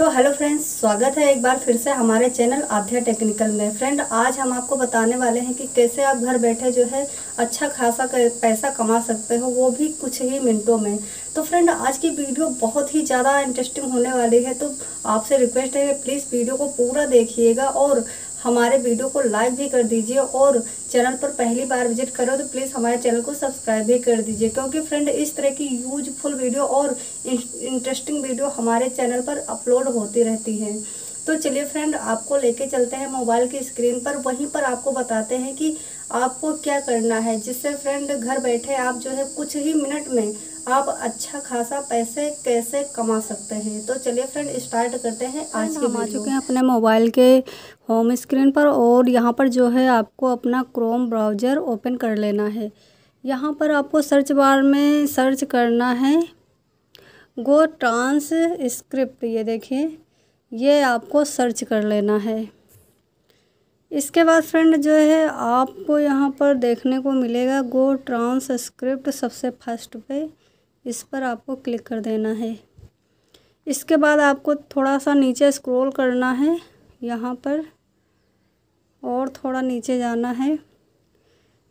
तो hello friends स्वागत है एक बार फिर से हमारे चैनल आध्या टेक्निकल में फ्रेंड आज हम आपको बताने वाले हैं कि कैसे आप घर बैठे जो है अच्छा खासा पैसा कमा सकते हो वो भी कुछ ही मिनटों में तो फ्रेंड आज की वीडियो बहुत ही ज़्यादा इंटरेस्टिंग होने वाली है तो आपसे रिक्वेस्ट है प्लीज़ वीडियो को पूरा देखिएगा और हमारे वीडियो को लाइक भी कर दीजिए और चैनल पर पहली बार विजिट करो तो प्लीज़ हमारे चैनल को सब्सक्राइब भी कर दीजिए क्योंकि फ्रेंड इस तरह की यूजफुल वीडियो और इंटरेस्टिंग वीडियो हमारे चैनल पर अपलोड होती रहती है तो चलिए फ्रेंड आपको लेके चलते हैं मोबाइल की स्क्रीन पर वहीं पर आपको बताते हैं कि आपको क्या करना है जिससे फ्रेंड घर बैठे आप जो है कुछ ही मिनट में आप अच्छा खासा पैसे कैसे कमा सकते हैं तो चलिए फ्रेंड स्टार्ट करते हैं आज हम आ चुके हैं अपने मोबाइल के होम स्क्रीन पर और यहाँ पर जो है आपको अपना क्रोम ब्राउज़र ओपन कर लेना है यहाँ पर आपको सर्च बार में सर्च करना है गो ट्रांस स्क्रिप्ट ये देखिए ये आपको सर्च कर लेना है इसके बाद फ्रेंड जो है आपको यहाँ पर देखने को मिलेगा गो स्क्रिप्ट सबसे फर्स्ट पे इस पर आपको क्लिक कर देना है इसके बाद आपको थोड़ा सा नीचे स्क्रॉल करना है यहाँ पर और थोड़ा नीचे जाना है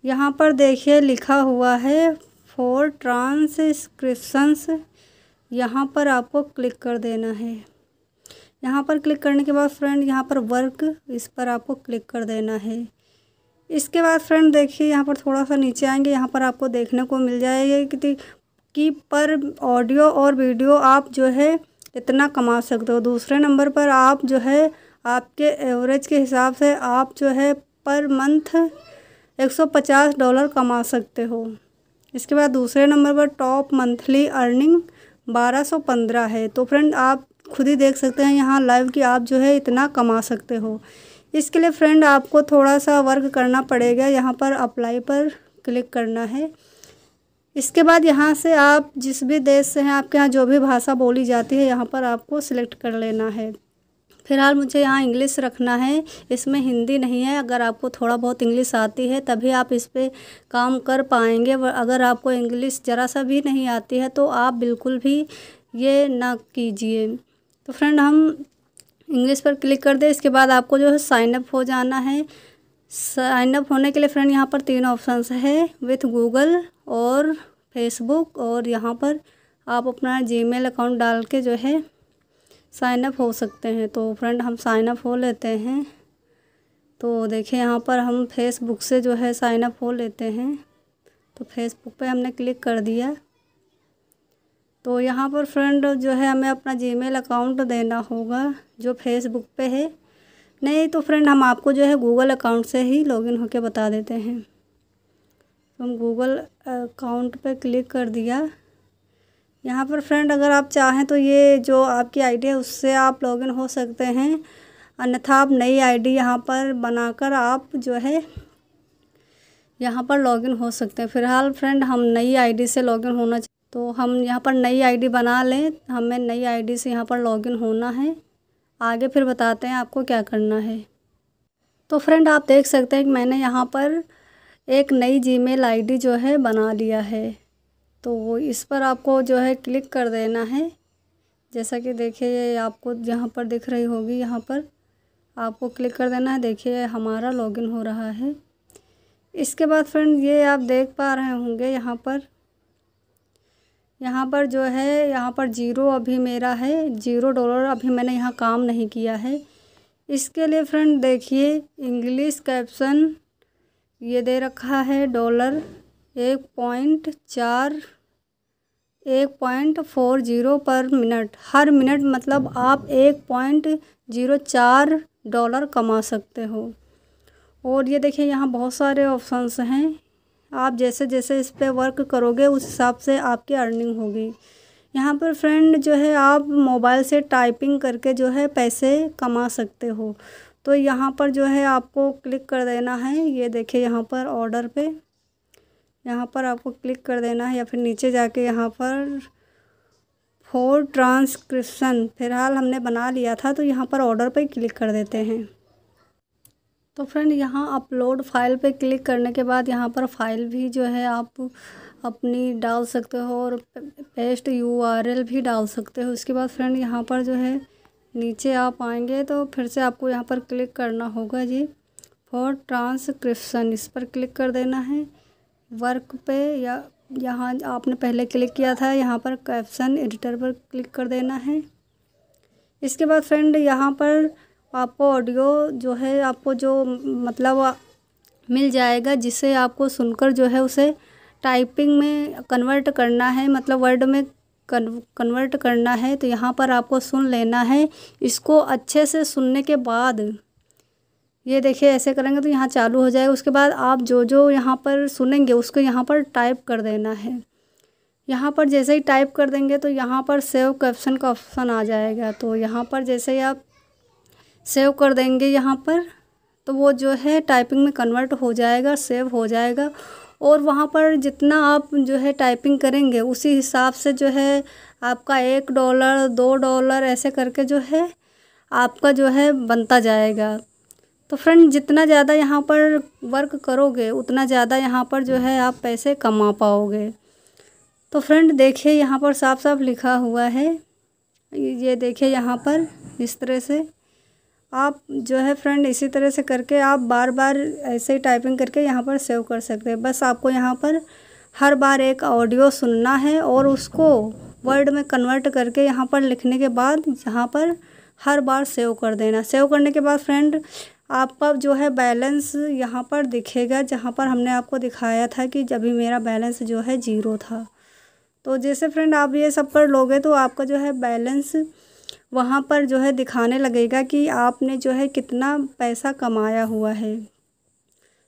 यहाँ पर देखिए लिखा हुआ है फॉर ट्रांसक्रिप्सन्स यहाँ पर आपको क्लिक कर देना है यहाँ पर क्लिक करने के बाद फ्रेंड यहाँ पर वर्क इस पर आपको क्लिक कर देना है इसके बाद फ्रेंड देखिए यहाँ पर थोड़ा सा नीचे आएंगे यहाँ पर आपको देखने को मिल जाएगा कि कि पर ऑडियो और वीडियो आप जो है इतना कमा सकते हो दूसरे नंबर पर आप जो है आपके एवरेज के हिसाब से आप जो है पर मंथ 150 डॉलर कमा सकते हो इसके बाद दूसरे नंबर पर टॉप मंथली अर्निंग 1215 है तो फ्रेंड आप खुद ही देख सकते हैं यहाँ लाइव कि आप जो है इतना कमा सकते हो इसके लिए फ्रेंड आपको थोड़ा सा वर्क करना पड़ेगा यहाँ पर अप्लाई पर क्लिक करना है इसके बाद यहाँ से आप जिस भी देश से हैं आपके यहाँ जो भी भाषा बोली जाती है यहाँ पर आपको सिलेक्ट कर लेना है फिलहाल मुझे यहाँ इंग्लिश रखना है इसमें हिंदी नहीं है अगर आपको थोड़ा बहुत इंग्लिश आती है तभी आप इस पर काम कर पाएंगे अगर आपको इंग्लिश ज़रा सा भी नहीं आती है तो आप बिल्कुल भी ये ना कीजिए तो फ्रेंड हम इंग्लिश पर क्लिक कर दें इसके बाद आपको जो है साइन अप हो जाना है साइन अप होने के लिए फ्रेंड यहाँ पर तीन ऑप्शंस है विथ गूगल और फेसबुक और यहाँ पर आप अपना जीमेल अकाउंट डाल के जो है साइन अप हो सकते हैं तो फ्रेंड हम साइन अप हो लेते हैं तो देखिए यहाँ पर हम फेसबुक से जो है साइन अप हो लेते हैं तो फेसबुक पे हमने क्लिक कर दिया तो यहाँ पर फ्रेंड जो है हमें अपना जीमेल अकाउंट देना होगा जो फेसबुक पे है नहीं तो फ्रेंड हम आपको जो है गूगल अकाउंट से ही लॉगिन होकर बता देते हैं तो हम गूगल अकाउंट पर क्लिक कर दिया यहाँ पर फ्रेंड अगर आप चाहें तो ये जो आपकी आईडी है उससे आप लॉगिन हो सकते हैं अन्यथा आप नई आईडी यहाँ पर बनाकर आप जो है यहाँ पर लॉगिन हो सकते हैं फिलहाल फ्रेंड हम नई आईडी से लॉगिन होना तो हम यहाँ पर नई आईडी बना लें हमें नई आईडी से यहाँ पर लॉगिन होना है आगे फिर बताते हैं आपको क्या करना है तो फ्रेंड आप देख सकते हैं कि मैंने यहाँ पर एक नई जीमेल आईडी जो है बना लिया है तो इस पर आपको जो है क्लिक कर देना है जैसा कि देखिए ये आपको जहाँ पर दिख रही होगी यहाँ पर आपको क्लिक कर देना है देखिए हमारा लॉगिन हो रहा है इसके बाद फ्रेंड ये आप देख पा रहे होंगे यहाँ पर यहाँ पर जो है यहाँ पर जीरो अभी मेरा है जीरो डॉलर अभी मैंने यहाँ काम नहीं किया है इसके लिए फ्रेंड देखिए इंग्लिश कैप्शन ये दे रखा है डॉलर एक पॉइंट चार एक पॉइंट फोर जीरो पर मिनट हर मिनट मतलब आप एक पॉइंट जीरो चार डॉलर कमा सकते हो और ये देखिए यहाँ बहुत सारे ऑप्शंस हैं आप जैसे जैसे इस पर वर्क करोगे उस हिसाब से आपकी अर्निंग होगी यहाँ पर फ्रेंड जो है आप मोबाइल से टाइपिंग करके जो है पैसे कमा सकते हो तो यहाँ पर जो है आपको क्लिक कर देना है ये देखिए यहाँ पर ऑर्डर पे यहाँ पर आपको क्लिक कर देना है या फिर नीचे जाके यहाँ पर फॉर ट्रांसक्रिप्शन फ़िलहाल हमने बना लिया था तो यहाँ पर ऑर्डर पे क्लिक कर देते हैं तो फ्रेंड यहाँ अपलोड फाइल पे क्लिक करने के बाद यहाँ पर फाइल भी जो है आप अपनी डाल सकते हो और पेस्ट यूआरएल भी डाल सकते हो उसके बाद फ्रेंड यहाँ पर जो है नीचे आप आएंगे तो फिर से आपको यहाँ पर क्लिक करना होगा जी फॉर ट्रांसक्रिप्शन इस पर क्लिक कर देना है वर्क पे या यहाँ आपने पहले क्लिक किया था यहाँ पर कैप्शन एडिटर पर क्लिक कर देना है इसके बाद फ्रेंड यहाँ पर आपको ऑडियो जो है आपको जो मतलब मिल जाएगा जिसे आपको सुनकर जो है उसे टाइपिंग में कन्वर्ट करना है मतलब वर्ड में कन्वर्ट करना है तो यहाँ पर आपको सुन लेना है इसको अच्छे से सुनने के बाद ये देखिए ऐसे करेंगे तो यहाँ चालू हो जाएगा उसके बाद आप जो जो यहाँ पर सुनेंगे उसको यहाँ पर टाइप कर देना है यहाँ पर जैसे ही टाइप कर देंगे तो यहाँ पर सेव कैप्शन का ऑप्शन आ जाएगा तो यहाँ पर जैसे ही आप सेव कर देंगे यहाँ पर तो वो जो है टाइपिंग में कन्वर्ट हो जाएगा सेव हो जाएगा और वहाँ पर जितना आप जो है टाइपिंग करेंगे उसी हिसाब से जो है आपका एक डॉलर दो डॉलर ऐसे करके जो है आपका जो है बनता जाएगा तो फ्रेंड जितना ज़्यादा यहाँ पर वर्क करोगे उतना ज़्यादा यहाँ पर जो है आप पैसे कमा पाओगे तो फ्रेंड देखिए यहाँ पर साफ साफ लिखा हुआ है ये देखिए यहाँ पर इस तरह से आप जो है फ्रेंड इसी तरह से करके आप बार बार ऐसे ही टाइपिंग करके यहाँ पर सेव कर सकते हैं बस आपको यहाँ पर हर बार एक ऑडियो सुनना है और उसको वर्ड में कन्वर्ट करके यहाँ पर लिखने के बाद यहाँ पर हर बार सेव कर देना सेव करने के बाद फ्रेंड आपका जो है बैलेंस यहाँ पर दिखेगा जहाँ पर हमने आपको दिखाया था कि जब मेरा बैलेंस जो है ज़ीरो था तो जैसे फ्रेंड आप ये सब कर लोगे तो आपका जो है बैलेंस वहाँ पर जो है दिखाने लगेगा कि आपने जो है कितना पैसा कमाया हुआ है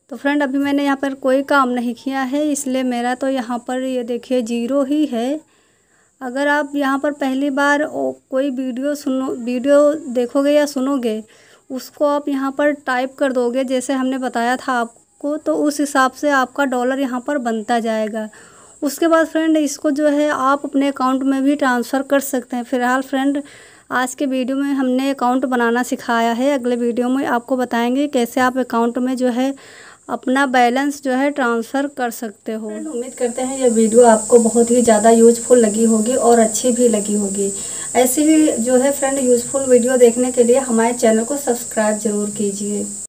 तो फ्रेंड अभी मैंने यहाँ पर कोई काम नहीं किया है इसलिए मेरा तो यहाँ पर ये देखिए जीरो ही है अगर आप यहाँ पर पहली बार ओ, कोई वीडियो सुनो वीडियो देखोगे या सुनोगे उसको आप यहाँ पर टाइप कर दोगे जैसे हमने बताया था आपको तो उस हिसाब से आपका डॉलर यहाँ पर बनता जाएगा उसके बाद फ्रेंड इसको जो है आप अपने अकाउंट में भी ट्रांसफ़र कर सकते हैं फ़िलहाल फ्रेंड आज के वीडियो में हमने अकाउंट बनाना सिखाया है अगले वीडियो में आपको बताएंगे कैसे आप अकाउंट में जो है अपना बैलेंस जो है ट्रांसफ़र कर सकते हो उम्मीद करते हैं ये वीडियो आपको बहुत ही ज़्यादा यूजफुल लगी होगी और अच्छी भी लगी होगी ऐसी ही जो है फ्रेंड यूजफुल वीडियो देखने के लिए हमारे चैनल को सब्सक्राइब ज़रूर कीजिए